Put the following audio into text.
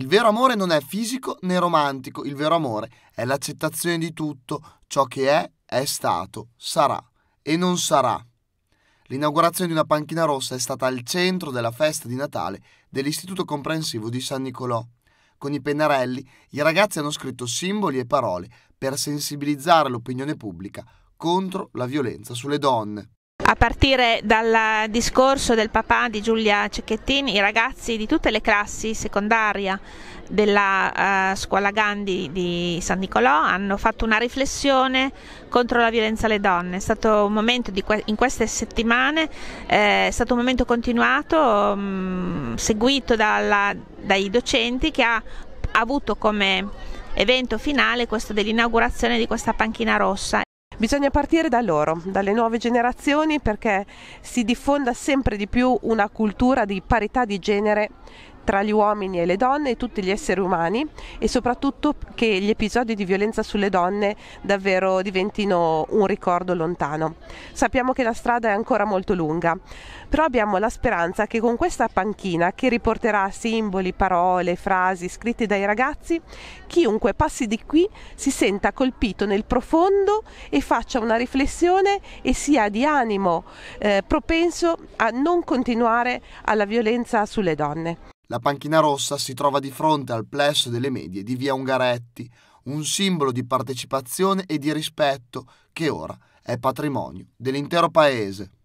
Il vero amore non è fisico né romantico, il vero amore è l'accettazione di tutto, ciò che è, è stato, sarà e non sarà. L'inaugurazione di una panchina rossa è stata al centro della festa di Natale dell'Istituto Comprensivo di San Nicolò. Con i pennarelli i ragazzi hanno scritto simboli e parole per sensibilizzare l'opinione pubblica contro la violenza sulle donne a partire dal discorso del papà di Giulia Cecchettini, i ragazzi di tutte le classi secondaria della uh, scuola Gandhi di San Nicolò hanno fatto una riflessione contro la violenza alle donne. È stato un momento que in queste settimane, eh, è stato un momento continuato, mh, mm, seguito dalla, dai docenti che ha avuto come evento finale questo dell'inaugurazione di questa panchina rossa. Bisogna partire da loro, dalle nuove generazioni, perché si diffonda sempre di più una cultura di parità di genere tra gli uomini e le donne e tutti gli esseri umani e soprattutto che gli episodi di violenza sulle donne davvero diventino un ricordo lontano. Sappiamo che la strada è ancora molto lunga, però abbiamo la speranza che con questa panchina che riporterà simboli, parole, frasi scritte dai ragazzi, chiunque passi di qui si senta colpito nel profondo e faccia una riflessione e sia di animo eh, propenso a non continuare alla violenza sulle donne. La panchina rossa si trova di fronte al plesso delle medie di via Ungaretti, un simbolo di partecipazione e di rispetto che ora è patrimonio dell'intero paese.